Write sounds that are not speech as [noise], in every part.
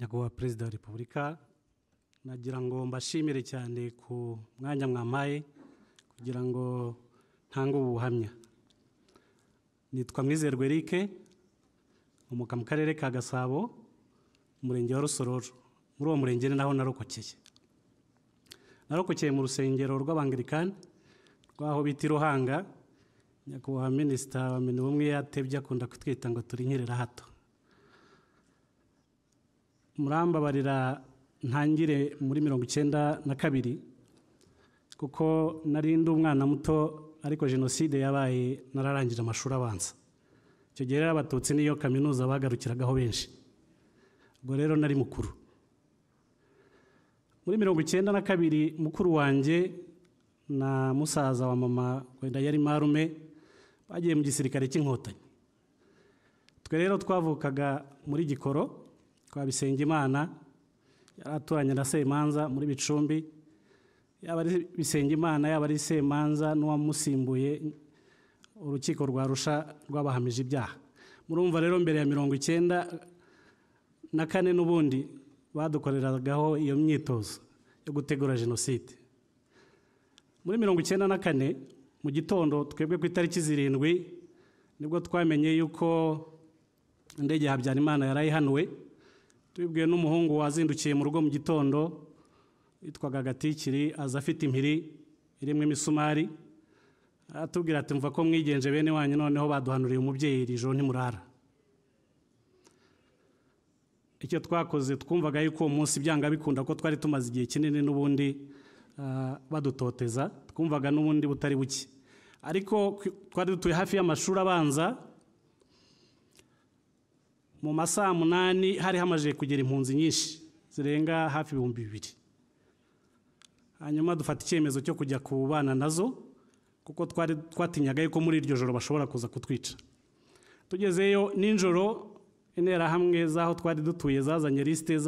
nyakubahwa perezida wa repubulika nagira ngo mbashimire cyane ku mwanya mwamaye kugira ngo ntange ubuhamya nitwa mwizerwe eric umuka mu karere ka gasabo umurenge wa rusororo muri uwo murenge ni naho narokokeye narokokeye mu rusengero rw'abangirikani rw'aho bita iruhanga nyakubahwa minisita wa umwe yatebye akunda kutwita ngo turi nkirira hato murambabarira ntangire muri mirongo icyenda na kabiri kuko nari ndi umwana muto ariko jenoside yabaye nararangije amashuri abanza icyo gihe rero abatutsi niyo kaminuza bagarukiragaho benshi ubwo rero nari mukuru muri mirongo icyenda na kabiri mukuru wanjye na musaza wa mama wenda yari marume bagiye mu gisirikare cy'inkotanyi twe rero twavukaga muri gikoro Bisengimana yari aturanye na semanza muri bicumbi yaba ari Bisengimana yaba ari semanza n'uwamusimbuye urukiko rwarusha rwabahamije ibyaha murumva rero mbere ya mirongo icyenda na kane n'ubundi badukoreragaho iyo myitozo yo gutegura jenoside muri mirongo icyenda na kane mu gitondo twebwe ku itariki zirindwi nibwo twamenye yuko indege ya habyarimana yari ayihanuwe tubibwiwe n'umuhungu wazindukiye mu rugo mu gitondo witwaga agatikiri aza afite impiri irimo imisumari atubwira ati mva ko mwigenje bene wanyu noneho baduhanuriye umubyeyi iri joro ntimurara icyo twakoze twumvaga yuko uwo munsi byanga bikunda ko twari tumaze igihe kinini n'ubundi ah, badutoteza twumvaga n'ubundi butari buke ariko twari dutuye hafi y'amashuri abanza mu masaha munani hari hamaze kugera impunzi nyinshi zirenga hafi ibihumbi bibiri hanyuma dufata icyemezo cyo kujya ku bana nazo kuko twari twatinyaga yuko muri iryo joro bashobora kuza kutwica tugezeyo nijoro interahamwe z'aho twari dutuye zazanye lisite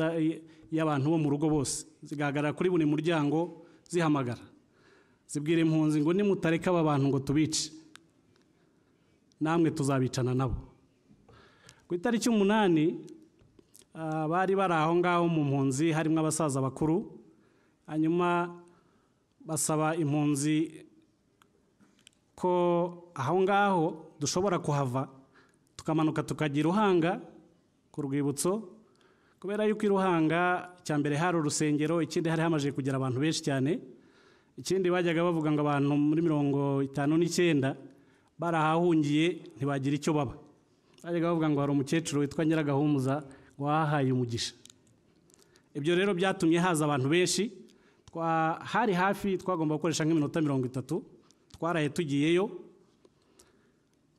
y'abantu bo mu rugo bose zigaragara kuri buri muryango zihamagara zibwira impunzi ngo nimutareka aba bantu ngo tubice namwe tuzabicana nabo ku itariki umunani ah, bari bari aho ngaho mu mpunzi harimo abasaza bakuru hanyuma basaba impunzi ko aho ngaho dushobora kuhava tukamanuka tukagira ruhanga ku rwibutso kubera yuko iruhanga cya mbere hari urusengero ikindi hari hamaze kugera abantu benshi cyane ikindi bajyaga bavuga ngo abantu muri mirongo itanu n'icyenda barahahungiye ntibagira icyo baba bajyaga bavuga ngo hari umukecuru witwa nyiragahumuza wahaye umugisha ibyo rero byatumye haza abantu benshi hari hafi twagomba gukoresha nk'iminota mirongo itatu twaraye tugiyeyo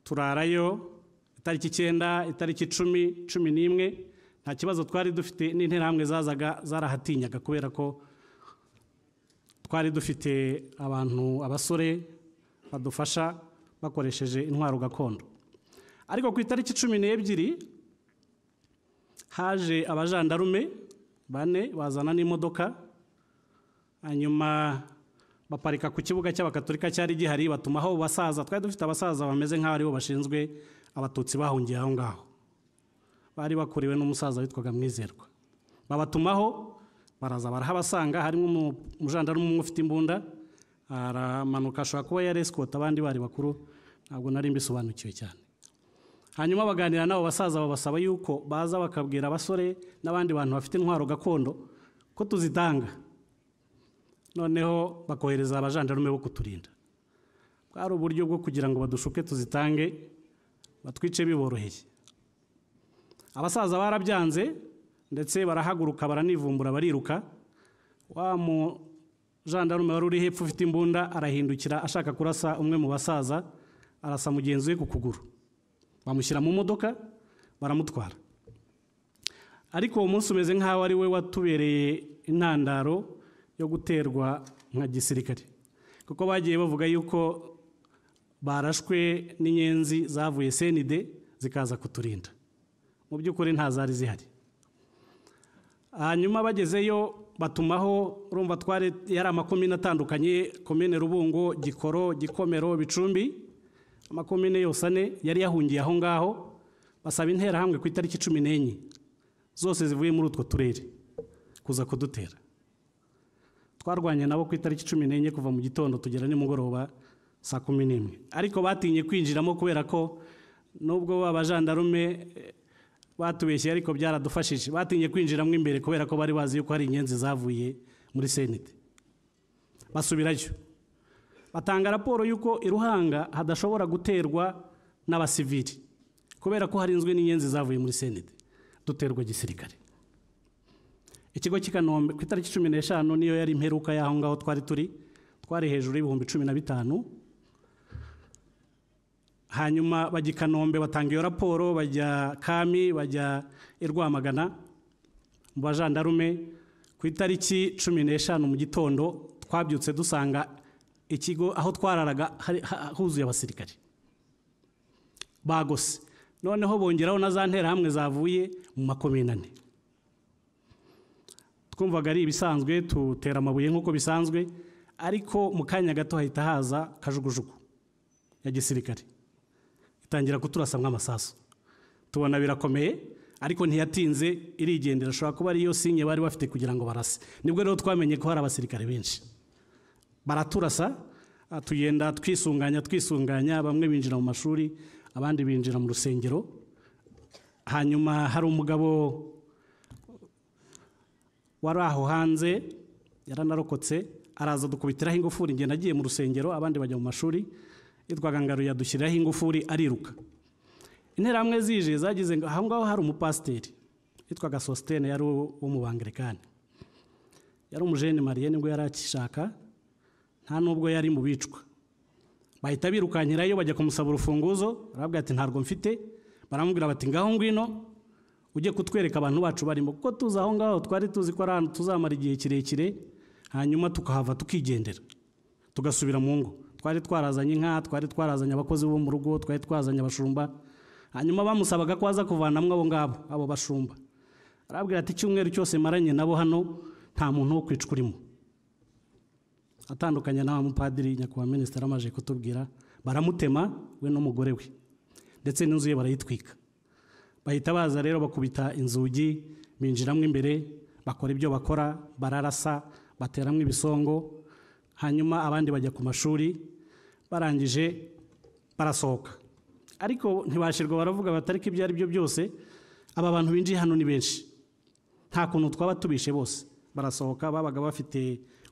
turarayo itariki icyenda itariki icumi cumi n'imwe nta kibazo twari dufite n'interahamwe zazaga zarahatinyaga kubera ko twari dufite abantu abasore badufasha bakoresheje intwaro gakondo ariko ku itariki cumi n'ebyiri haje abajandarume bane bazana n'imodoka hanyuma baparika ku kibuga cy'abakaturika cyari gihari batumaho basaza twari dufite abasaza bameze nk'aho aribo bashinzwe abatutsi bahungiye aho ngaho bari bakuriwe n'umusaza witwaga mwizerwa babatumaho baraza barahabasanga harimo umujandarume umwe ufite imbunda aramanuka ashobora kuba yaresikota abandi bari bakuru ntabwo nari mbisobanukiwe cyane hanyuma baganira n'abo basaza babasaba yuko baza bakabwira abasore n'abandi bantu bafite intwaro gakondo ko tuzitanga noneho bakohereza abajandarume bo kuturinda bwari uburyo bwo kugira ngo badushuke tuzitange batwice biboroheye abasaza barabyanze ndetse barahaguruka baranivumbura bariruka wa mujandarume wari uri hepfo ufite imbunda arahindukira ashaka kurasa umwe mu basaza arasa mugenzi we ku kuguru bamushyira mu modoka baramutwara ariko uwo munsi umeze nk'aho ari we watubereye intandaro yo guterwa nka gisirikare kuko bagiye bavuga yuko barashwe n'inyenzi zavuye senide zikaza kuturinda mu by'ukuri ntazari zihari hanyuma bagezeyo batumaho urumva twari yari amakomine atandukanye komine rubungo gikoro gikomero bicumbi amakomine yose ane yari yahungiye aho ngaho basaba interahamwe ku itariki cumi n'enye zose zivuye muri utwo turere kuza kudutera twarwanye nabo ku itariki cumi n'enye kuva mu gitondo tugera nimugoroba saa kumi n'imwe ariko batinye kwinjiramo kubera ko nubwo abajandarume eh, batubeshye ariko byaradufashije batinye kwinjiramo imbere kubera ko bari bazi yuko hari inyenzi zavuye muri senete basubirayo batanga raporo y'uko i ruhanga hadashobora guterwa n'abasivili kubera ko harinzwe n'inyenzi zavuye muri senede duterwa gisirikare ikigo cy'i kanombe ku itariki cumi n'eshanu niyo yari imperuka y'aho ngaho twari turi twari hejuru y'ibihumbi cumi na bitanu hanyuma bajya i kanombe batanga iyo raporo bajya kami bajya i rwamagana mu bajandarume ku itariki cumi n'eshanu mu gitondo twabyutse dusanga ikigo aho twararaga huzuye abasirikare bagose noneho bongeraho na za nterahamwe zavuye mu makominane twumvaga ari ibisanzwe tutera amabuye nk'uko bisanzwe ariko mu kanya gato hahita haza kajugujugu ya gisirikare itangira kuturasa nk'amasasu tubona birakomeye ariko ntiyatinze irigendera ashobora kuba ariyo sinye bari bafite kugira ngo barase nibwo rero twamenye ko hari abasirikare benshi baraturasa ah, tugenda twisunganya twisunganya bamwe binjira mu mashuri abandi binjira mu rusengero hanyuma hari umugabo wari aho hanze yaranarokotse araza dukubitiraho ingufuri ngenda agiye mu rusengero abandi bajya mu mashuri yitwaga ngaruye yadushyiriraho ingufuri ariruka interahamwe zije zagize ngo aho ngaho hari umupasiteri yitwaga sositene yari uwo mu bangerekani yari umujene mariye nibwo yari akishaka nta nubwo yari mu bicwa bahita birukankirayo bajya kumusaba urufunguzo arababwira ati ntabwo mfite baramubwira bati ngaho ngwino ujye kutwereka abantu bacu barimo kuko tuzi aho ngaho twari tuzi ko ari ahantu tuzamara igihe kirekire hanyuma tukahava tukigendera tugasubira mu ngo twari twarazanye inka twari twarazanye abakozi bo mu rugo twari twazanye abashumba hanyuma bamusabaga ko aza kuvanamo abo ngabo abo bashumba arababwira ati icyumweru cyose maranye nabo hano nta muntu wo kwicwa urimo atandukanye n'aba mupadiri nyakubahwa minisitiri amaje kutubwira baramutema we n'umugore we ndetse n'inzu ye barayitwika bahita baza rero bakubita inzugi binjiramo imbere bakora ibyo bakora bararasa bateramo ibisongo hanyuma abandi bajya ku mashuri barangije barasohoka ariko ntibashirwa baravuga batariko ibyo ari byo byose aba bantu binjiye hano ni benshi nta kuntu twaba tubishe bose barasohoka babaga bafite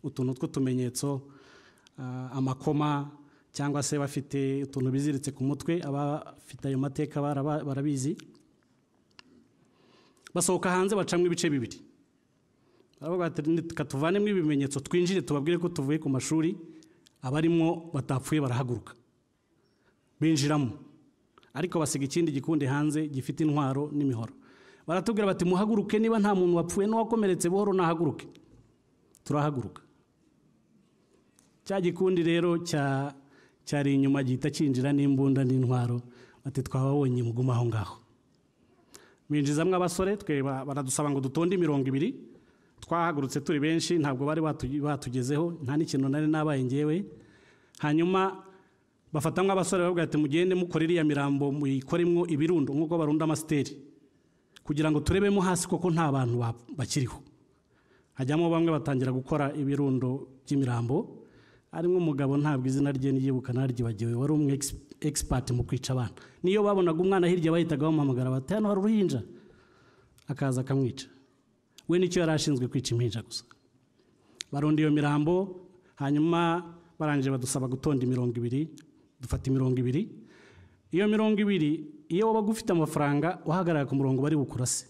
utuntu tw'utumenyetso eh, amakoma cyangwa se bafite utuntu biziritse ku mutwe abafite ayo mateka barabizi basohoka hanze bacamo ibice bibiri reka tuvanemo ibimenyetso twinjire tubabwire ko tuvuye ku mashuri abarimo batapfuye barahaguruka binjiramo ariko basiga ikindi gikundi hanze gifite intwaro n'imihoro baratubwira bati muhaguruke niba nta muntu wapfuye n'uwakomeretse buhoro nahaguruke turahaguruka cya gikundi rero cyari inyuma gihita cyinjira n'imbunda n'intwaro bati twababonye mugume aho ngaho binjizamo abasore twe baradusaba ngo dutonde imirongo ibiri twahagurutse turi benshi ntabwo bari batugezeho nta n'ikintu nari nabaye ngewe hanyuma bafatamo abasore bavuga ati mugende mukore iriya mirambo muyikoremo ibirundo nk'uko barunda amasiteri kugira ngo turebemo hasi koko nta bantu bakiriho hajyamo bamwe batangira gukora ibirundo by'imirambo harimo umugabo ntabwo izina rye niyibuka naryibagiwe wari umwe egisipati mu kwica abana niyo babonaga umwana hirya bahitaga bamuhamagara bati hano hari uruhinja akaza akamwica we nicyo yari ashinzwe kwica impinja gusa baronda iyo mirambo hanyuma barangije badusaba gutonda imirongo ibiri dufata imirongo ibiri iyo mirongo ibiri iyo wabaga ufite amafaranga uhagarara ku murongo bari bukurase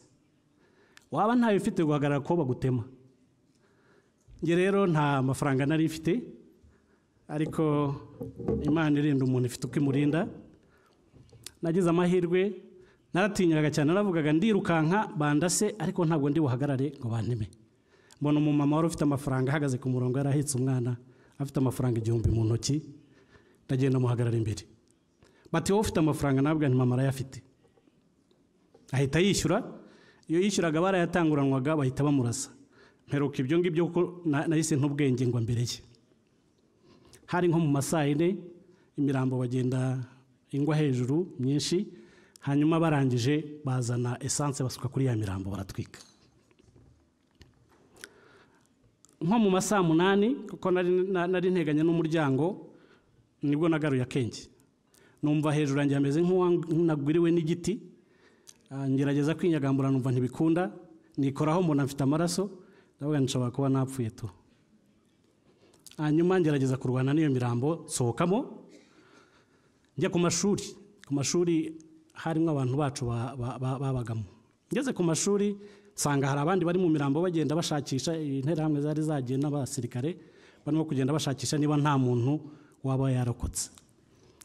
waba ntayo ufite guhagarara ko bagutema njye rero nta mafaranga nari ifite ariko imana irinda umuntu ifite uko imurinda nagize amahirwe naratinyiraga cyane naravugaga ndirukanka bandase ariko ntabwo ndi buhagarare ngo banteme mbona umumama wari ufite amafaranga ahagaze ku murongo yari ahetse umwana afite amafaranga igihumbi mu ntoki ndagenda muhagarara imbere bati wowe ufite amafaranga ntabwo ni mama arayafite ahita yishyura iyo yishyuraga barayatanguranwaga bahita bamurasa mperuka ibyo ngibyo kuko nahise ntubwenge ngo mbere ye hari nko mu masaa yine imirambo bagenda ingwa hejuru myinshi hanyuma barangije bazana esanse basuka kuri ya mirambo baratwika nko mu masaa munani kuko nari nteganya n'umuryango nibwo nagaruye akenge numva hejuru yanjye hameze nk'unagwiriwe n'igiti ah, ngerageza kwinyagambura numva ntibikunda nikoraho mbona mfite amaraso ndavuga nshobora kuba napfuye tu hanyuma ngerageza kurwana n'iyo mirambo nsohokamo njya ku mashuri ku mashuri harimo abantu bacu babagamo ngeze ku mashuri nsanga hari abandi bari mu mirambo bagenda bashakisha interahamwe zari zagiye n'abasirikare barimo kugenda bashakisha niba nta muntu waba yarokotse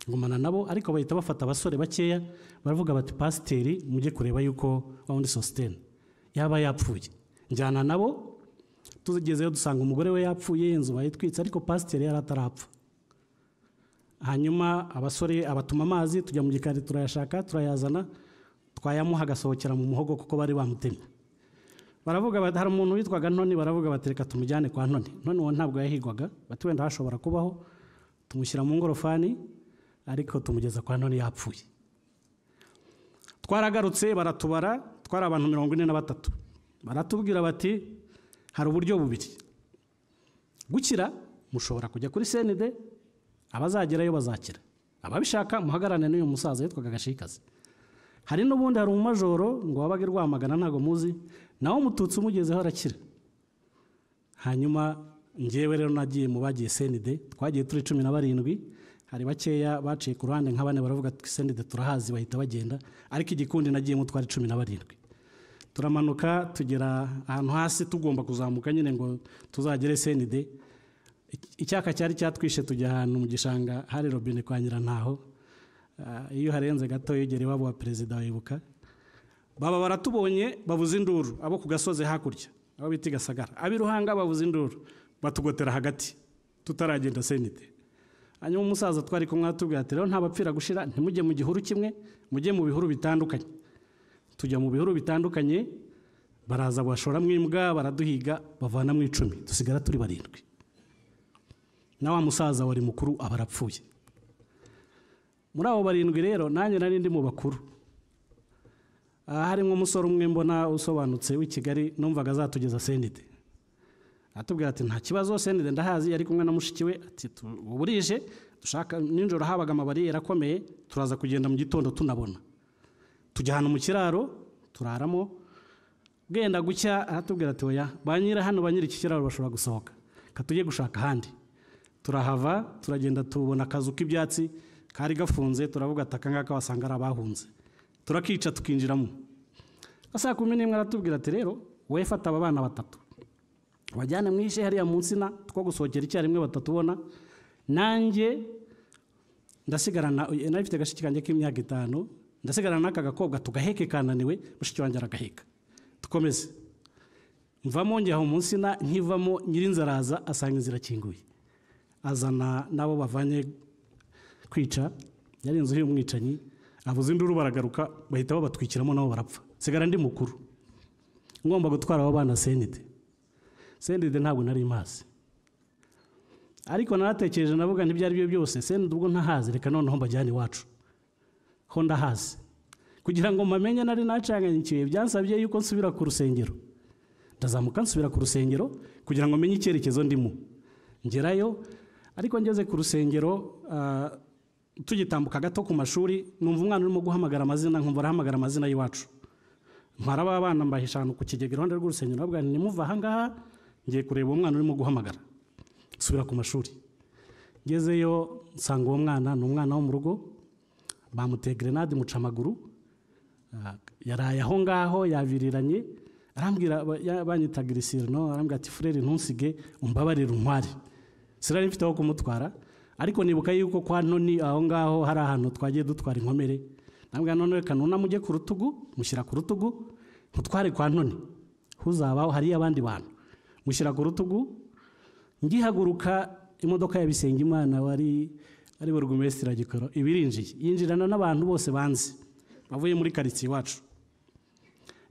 ngumana nabo ariko bahita bafata abasore bakeya baravuga bati pasiteri mujye kureba yuko wa wundi sositene yaba yapfuye njyana nabo tugezeyo dusanga umugore we yapfuye inzu bayitwitse ariko pasiteri yari atarapfa hanyuma abasore abatuma amazi tujya mu gikari turayashaka turayazana twayamuha agasohokera mu muhogo kuko bari bamutemye baravuga hari umuntu witwaga none baravuga batereka tumujyane kwa none none uwo ntabwo yahigwaga bati wenda hashobora kubaho tumushyira mu ngorofani ariko tumugeza kwa none yapfuye twaragarutse baratubara twari abantu mirongo ine na batatu baratubwira bati hari uburyo bubiri gukira mushobora kujya kuri senide abazagerayo bazakira ababishaka muhagarane n'uyu musaza yitwaga agashikazi hari n'ubundi hari umumajoro ngo wabaga rwamagana ntabwo muzi nawe umututsi umugezeho arakira hanyuma ngewe rero nagiye mu bagiye senide twagiye turi cumi na barindwi hari bakeya baciye ku ruhande nk’abane bane baravuga senide turahazi bahita bagenda ariko igikundi nagiyemo twari cumi na barindwi turamanuka tugera ahantu hasi tugomba kuzamuka nyine ngo tuzagere senide icyaka cyari cyatwishe tujya ahantu mu gishanga hari robine kwa nyirantaho ah, iyo uharenze gato yegere iwabo wa perezida wibuka baba baratubonye babuze induru abo ku gasozi hakurya abo bita i gasagara babuze induru batugotera hagati tutaragenda senide hanyuma umusaza twari kumwe atubwira ati rero ntabapfira gushira ntimujye mu gihuru kimwe mujye mu bihuru bitandukanye tujya mu bihuru bitandukanye baraza bashoramo imbwa baraduhiga bavana mu icumi dusigara turi barindwi na wa musaza wari mukuru aba arapfuye muri abo barindwi rero nanjye nari ndi mu bakuru aha harimo umusore umwe mbona usobanutse w'i kigali numvaga azatugeza senide atubwira ati nta kibazo senide ndahazi yari kumwe na mushiki we ati burije dushaka nijoro habaga amabariyeri akomeye turaza kugenda mu gitondo tunabona tujya ahantu mu kiraro turaramo bwenda gucya aratubwira ati oya ba nyiri hano ba nyiri iki kiraro bashobora gusohoka reka tujye gushaka ahandi turahava turagenda tubona akazu k'ibyatsi kari gafunze turavuga ati akangaka wasanga ari abahunze turakica tukinjiramo saa kumi n'imwe aratubwira ati rero wowe fata aba bana batatu wajyane mwishe hariya munsi na two gusohokera icyarimwe batatubona nanjye ndasigarana nayo ifite agashyi kanjye k'imyaka itanu ndasigarana n'aka gakobwa tugaheke kananiwe mushiki wanjye aragaheka dukomeze mvamo njya mu na nkivamo nyirinzara asanga inzira ikinguye azana n'abo bavanye kwica yari inzu y'umwicanyi abuze induru baragaruka bahita babatwikiramo nabo barapfa sigara ndi mukuru ngomba gutwara abo bana senide senide ntabwo nari mazi ariko naratekereje navuga ntibyari byo byose senide ubwo ntahazi reka noneho mbajyane iwacu ko ndahazi kugira ngo mbamenye nari nacanganyikiwe byansabye yuko nsubira ku rusengero ndazamuka nsubira ku rusengero kugira ngo menye icyerekezo ndimo ngerayo ariko ngeze ku rusengero ah, tugitambuka gato ku mashuri numva umwana urimo guhamagara amazina nkumva arahamagara amazina y'iwacu mpara ba bana mbahisha ahantu ku kigega iruhande rw'urusengero babwira ni muva ahangaha ngiye kureba umwana mwana urimo guhamagara nsubira ku mashuri ngezeyo nsanga uwo mwana ni umwana wo mu rugo bamuteye gerenade muca amaguru ah, yaraye aho ngaho yabiriranye arambwira banyita girisirino arambwira ati furere ntusige umbabarire umwari sinari mfite aho kumutwara ariko nibuka yuko kwa noni aho ngaho hari ahantu twagiye dutwara inkomere ntabwo none reka nunamujye ku rutugu mushyira ku rutugu mutware kwa noni huzabaho hariyo abandi bantu mushyira ku rutugu ngihaguruka imodoka ya Bisenge imana wari ariwe rwumesi iragikora iba irinjiye yinjirana n'abantu bose banzi bavuye muri karitsiye iwacu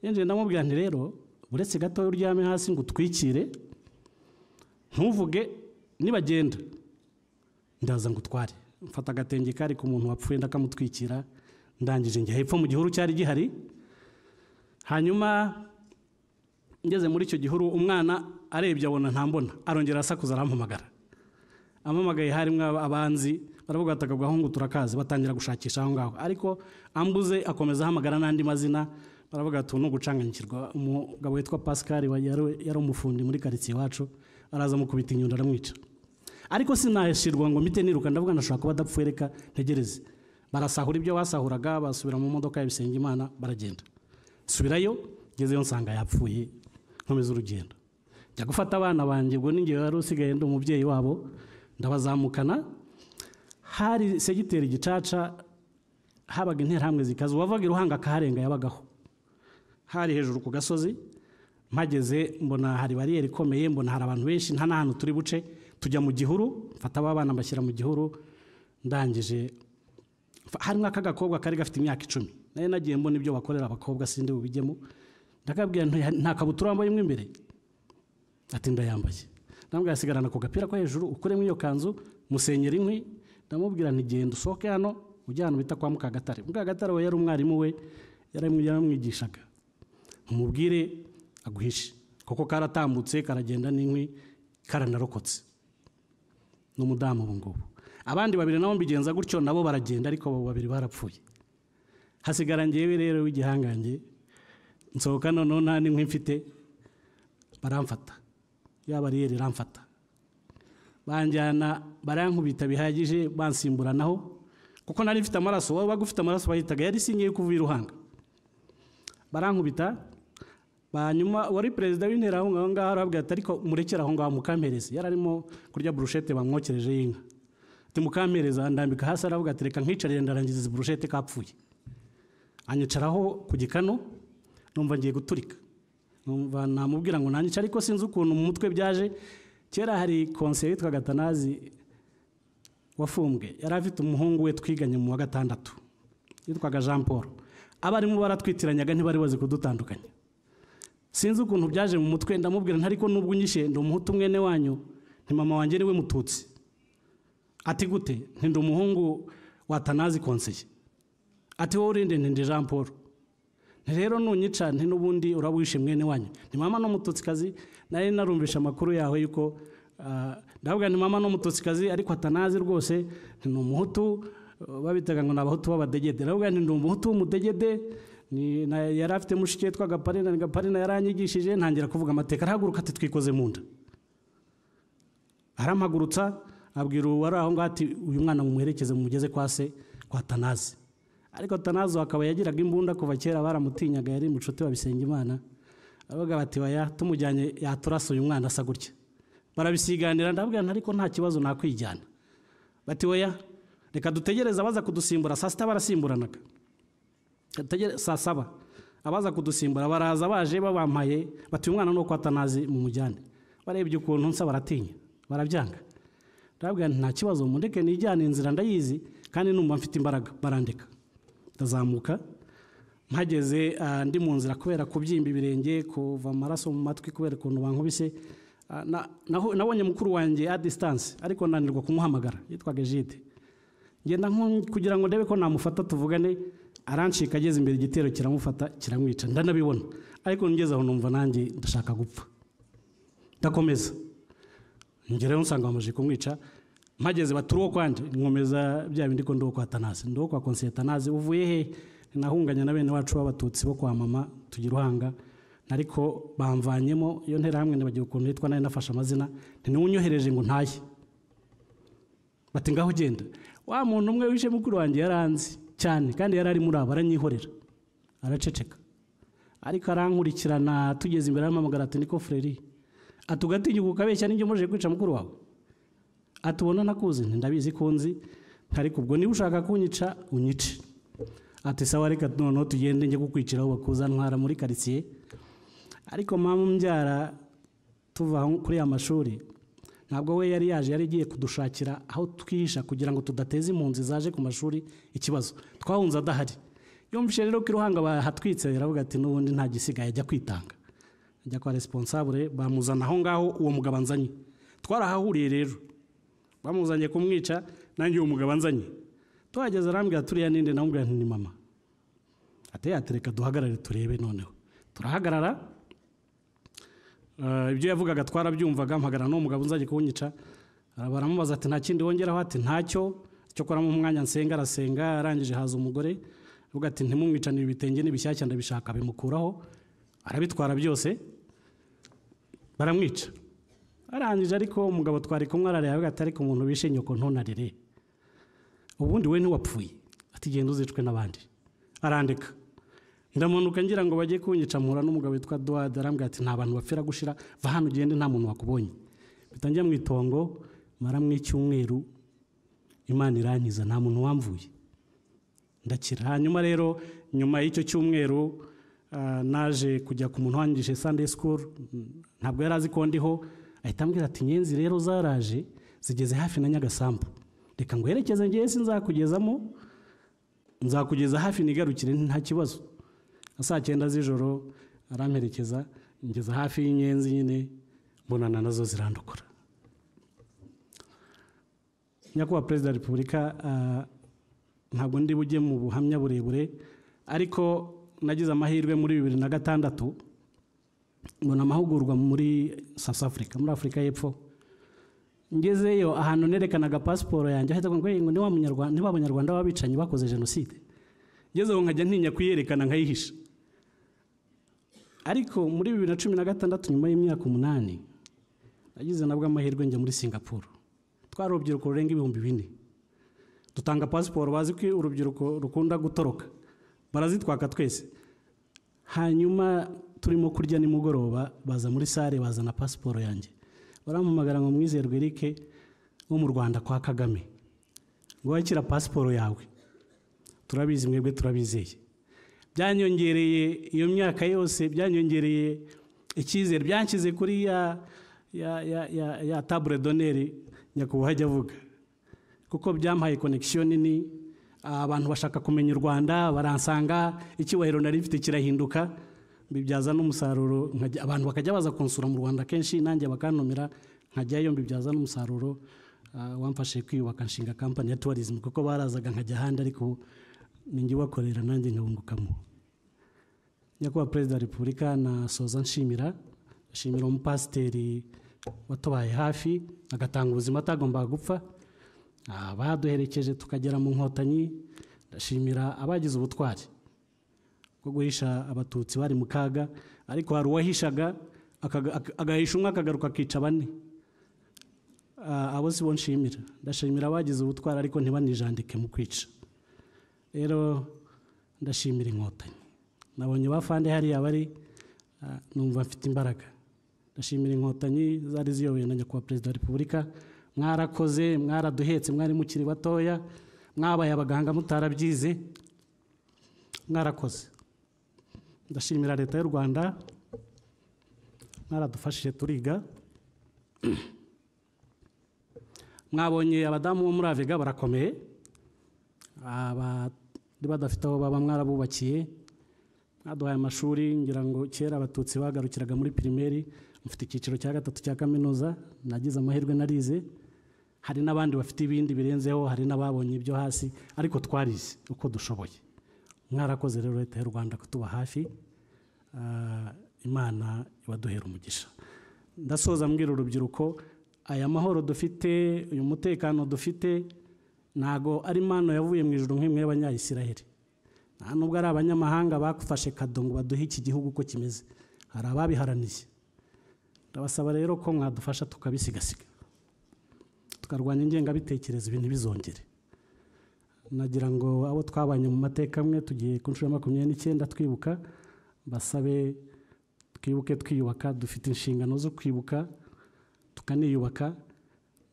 yinjiye ndamubwira nti rero uretse gato uryame hasi ngo utwikire ntuvuge nibagenda ndaza ngo utware mfata agatenge kari ku muntu wapfuye ndakamutwikira ndangije njya hepfo mu gihuru cyari gihari hanyuma ngeze muri icyo gihuru umwana arebye abona ntambona arongera asakuza arampamagara amamagaye harimo abanzi baravuga bati agahungu turakazi batangira gushakisha aho ngaho ariko ambuze akomeza ahamagara n'andi mazina baravuga bati ni gucanganyikirwa umugabo witwa pascal yari umufundi muri karitsiye iwacu araza mukubita inyundo aramwica ariko sinashirwa ngo mpite niruka ndavuga ndashobora kuba adapfuye reka ntegereze barasahura ibyo basahuraga basubira mu modoka ya Imana baragenda subirayo ngezeyo nsanga yapfuye nkomeza urugendo njya gufata abana banjye ubwo n'ingewe wari usigaye ndi umubyeyi wabo ndabazamukana hari segiteri gicaca habaga interahamwe zikaze uwavaga iruhanga akaharenga yabagaho hari hejuru ku gasozi mpageze mbona hari bariyeri ikomeye mbona hari abantu benshi nta n'ahantu turi buce tujya mu gihuru mfata aba bana mbashyira mu gihuru ndangije harimo aka gakobwa kari gafite imyaka icumi nayo nagiye mbona ibyo bakorera abakobwa sindi bubijyemo ndakabwira nta kabutura wambayemo imbere ati ndayambaye ntabwo yasigarana ku gapira ko hejuru ukuremo iyo kanzu musenyera inkwi ndamubwira nti genda usohoke hano ujye ahantu bita kwa Mukagatare Mukagatare we yari umwarimu we yaramwigishaga umubwire aguhishe kuko karatambutse karagenda n'inkwi karanarokotse n'umudamu ubu ngubu abandi babiri nabo mbigenza gutyo nabo baragenda ariko abo babiri barapfuye hasigara ngewe rero w'igihangange nsohoka noneho nta n'inkwi mfite baramfata ya bariyeri iramfata banjyana barankubita bihagije bansimburanaho kuko nari mfite amaraso wowe waba ufite amaraso bahitaga yari singiye kuva iruhanga barankubita hanyuma wari perezida w'intera aho ngaho arabwira ati ariko murekere aho ngaho mukampereze yari arimo kurya burushete bamwokereje y'inka ati mukampereza ndambika hasi aravuga ati reka nkicarire ndarangiza izi burushete kapfuye anyicaraho ku gikano numva ngiye guturika numva namubwira ngo nanyicare ariko sinzi ukuntu mu mutwe byaje kera hari konseri yitwa Gatanazi wafumbwe yari afite umuhungu we twiganye mu wa gatandatu yitwaga jean paul abarimu baratwitiranyaga ntibari bazi kudutandukanya sinzi ukuntu byaje mu mutwe ndamubwira ntariko nubwo unyishe ndi umuhutu mwene wanyu ni mama wanjye niwe mututsi ati gute ntinda umuhungu watanazi konseye ati wowe urinde ntinde jean paul rero ntunyica nti n'ubundi urawishe mwene wanyu ni mama kazi nari narumvisha amakuru yaho yuko ah, ndavuga ni mama n'umututsikazi ariko atanazi rwose ni umuhutu eh, babitaga ngo ni abahutu b'abadegede ndavuga ni umuhutu w'umudegede yari afite mushiki witwa gaparina gaparina yaranyigishije ntangira kuvuga amateka arahaguruka ati twikoze mu nda arampagurutsa abwira uwari aho ngaho ati uyu mwana mumuherekeze mumugeze kwa se kwa tanazi ariko tanazi akaba yagiraga imbunda kuva kera baramutinyaga yari umucuti wa bisengimana bavuga bati baya tumujyanye yaturasa uyu mwana asa gutya barabisiganira ndabwira ariko nta kibazo nakwijyana bati weya reka dutegereze abaza kudusimbura saa sita barasimburanaga saa saba abaza kudusimbura baraza baje babampaye bati uyu mwana nuko atanazi mu mujyane barebye ukuntu nsa baratinya barabyanga ndabwira nta kibazo mundeke nijyane inzira ndayizi kandi numva mfite imbaraga barandeka ndazamuka mpageze ah, ndi mu nzira kubera kubyimba ibirenge kuva amaraso mu matwi kubera ukuntu bankubise ah, nabonye mukuru wanjye a disitanse ariko nanirwa kumuhamagara yitwaga jide ngenda kugira ngo ndebe ko namufata tuvugane arancika ageze imbere igitero kiramufata kiramwica ndanabibona ariko ngeze aho numva nanjye ndashaka gupfa ndakomeza ngereho nsanga bamaze kumwica mpageze baturuwo kwanjye nkomeza bya bindi ko nduwo kwa tanase nduwo kwa konsiye tanase uvuye hehe nahunganya na bene wacu b'abatutsi bo kwa mama tugira uhanga ariko bamvanyemo iyo nterahamwe ntibagira ukuntu hitwa nayo nafashe amazina ntiwunyohereje ngo ntaye bati ngaho ugenda wa muntu umwe wishe mukuru wanjye yaranze cyane kandi yari ari muri abo aranyihorera araceceka ariko arankurikirana tugeze imbere aramamagara ati niko fureri atugatinyuka ukabeshya n'ibyo umujije kwica mukuru wawe atubona ntakuzi nti ndabizi ko nzi ariko ubwo niba ushaka kunyica unyice ati sawa reka noneho tugende njye gukurikiraho bakuza ntwara muri karitsiye ariko mpamvu mbyara tuva kuri aya mashuri ntabwo we yari yaje yari igiye kudushakira aho twihisha kugira ngo tudateze impunzi zaje ku mashuri ikibazo twahunze adahari yumvise rero ko iruhanga bahatwitse biravuga ati n'ubundi nta gisigaye ajya kwitanga ajya kwa responsable bamuzana aho ngaho uwo mugabo anzanye twarahahuriye rero bamuzanye kumwica nanjye uwo mugabo anzanye tuhageze arambwira turiya ninde namubwira nti ni mama ateye atereka duhagarare turebe noneho turahagarara eh, ibyo yavugaga twarabyumvaga mpagarara n'uwo mugabo uzajya kuwunyica baramubaza ati nta kindi wongeraho ati ntacyo cyo kuramo umwanya nsenga arasenga arangije haza umugore avuga ati ntimumwicanire ibitenge n'ibishyashya ndabishaka bimukuraho arabitwara byose baramwica arangije ariko umugabo twari kumwe arareba avuga ati ariko umuntu bishe nyoko ntunarire ubundi we ntiwapfuye atigenda uzicwe n'abandi arandika ndamunuka ngira ngo bajye kunyica mpura n'umugabo witwa duwada arambwira ati nta bantu bapfira gushira va hano ugende nta muntu wakubonye bitangiye mu itongo mu icyumweru imana irankiza nta muntu wamvuye ndakira hanyuma rero nyuma y'icyo cyumweru ah, naje kujya ku muntu wangije sande sikuru ntabwo yari azi ko ndiho ahita ambwira ati nyenzi rero zaraje zigeze hafi na nyagasambu reka nguherekeze ngewe nzakugezamo nzakugeza hafi nigarukire nta kibazo saa cyenda z'ijoro aramperekeza ngeza hafi y'inyenzi nyine mbonana nazo zirandukura nyakubahwa perezida wa repubulika ah, ntabwo ndi bujye mu buhamya burebure ariko nagize amahirwe muri bibiri na gatandatu mbona amahugurwa muri south africa muri afurika y'epfo ngezeyo ahantu nerekanaga pasiporo yanjye ahita ngo ni wa munyarwanda ni wa munyarwanda w'abicanyi bakoze jenoside ngezeho nkajya ntinya kuyerekana nkayihisha ariko muri bibiri na cumi na gatandatu nyuma y'imyaka umunani nagize nabwo amahirwe njya muri singapuru twari urubyiruko rurenga ibihumbi bine dutanga pasiporo bazi ko urubyiruko rukunda gutoroka barazitwaka twese hanyuma turimo kurya nimugoroba baza muri sale bazana pasiporo yanjye barampamagara ngo mwizerwe Eric wo mu rwanda kwa kagame ngo wakira pasiporo yawe turabizi mwebwe turabizeye byanyongereye iyo myaka yose byanyongereye icyizere byanshyize kuri ya ya ya ya ya tabure doneri nyakubahwa ajya avuga kuko byampaye konekisiyo nini abantu bashaka kumenya u rwanda baransanga icyubahiro nari mfite kirahinduka mbibyaza n'umusaruro abantu bakajya baza kunsura mu rwanda kenshi nanjye bakantumira nkajyayo mbibyaza n'umusaruro ah, wamfashe kwiyubaka nshinga kampani ya tuwarizmu kuko barazaga nkajya ahandi ariko ninjye ubakorera nanjye nkabungukamo nyakubahwa perezida wa repubulika nasoza nshimira nshimira umupasiteri watubaye hafi agatanga ubuzima atagombaga gupfa ah, baduherekeje tukagera mu nkotanyi ndashimira abagize ubutwari ko guhisha abatutsi bari mu kaga ariko hari uwahishaga agahisha umwe akagaruka akica bane ah, abo si bo nshimira ndashimira abagize ubutwari ariko ntibanijandike mu kwica rero ndashimira inkotanyi nabonye ba fande hariya bari ah, numva mfite imbaraga ndashimira inkotanyi zari ziyobowe na nyakubahwa perezida wa repubulika mwarakoze mwaraduhetse mwari mukiri batoya mwabaye abaganga mutarabyize mwarakoze ndashimira leta y'u rwanda mwaradufashije turiga [clears throat] mwabonye abadamu bo muri avega barakomeye abari badafite aho baba mwarabubakiye mwaduhaye amashuri ngira ngo kera abatutsi bagarukiraga muri pirimeri mufite icyiciro cya gatatu cya kaminuza nagize amahirwe narize hari n'abandi bafite ibindi birenzeho hari n'ababonye ibyo hasi ariko twarize uko dushoboye mwarakoze rero leta y'u rwanda kutuba hafi eh, imana ibaduhera umugisha ndasoza mbwira urubyiruko aya mahoro dufite uyu mutekano dufite ntago ari impano yavuye mu ijoro nk'imwe y'abanyayisiraheli nta nubwo ari abanyamahanga bakufashe kado ngo baduhe iki gihugu uko kimeze hari ababiharaniye ndabasaba rero ko mwadufasha tukabisigasiga tukarwanya ingengabitekerezo ibintu bizongere nagira ngo abo twabanye mu mateka amwe tugiye ku nshuro ya makumyabiri n'icyenda twibuka basabe twibuke twiyubaka dufite inshingano zo kwibuka tukaniyubaka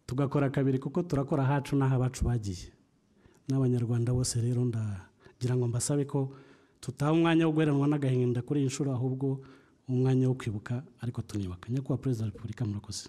tugakora kabiri kuko turakora ahacu n'aho abacu bagiye n'abanyarwanda bose rero ndagira ngo mbasabe ko tutaha umwanya wo guheranwa n'agahinda kuri iyi nshuro ahubwo umwanya wo kwibuka ariko tuniyubaka nyakubahwa perezida wa repubulika murakoze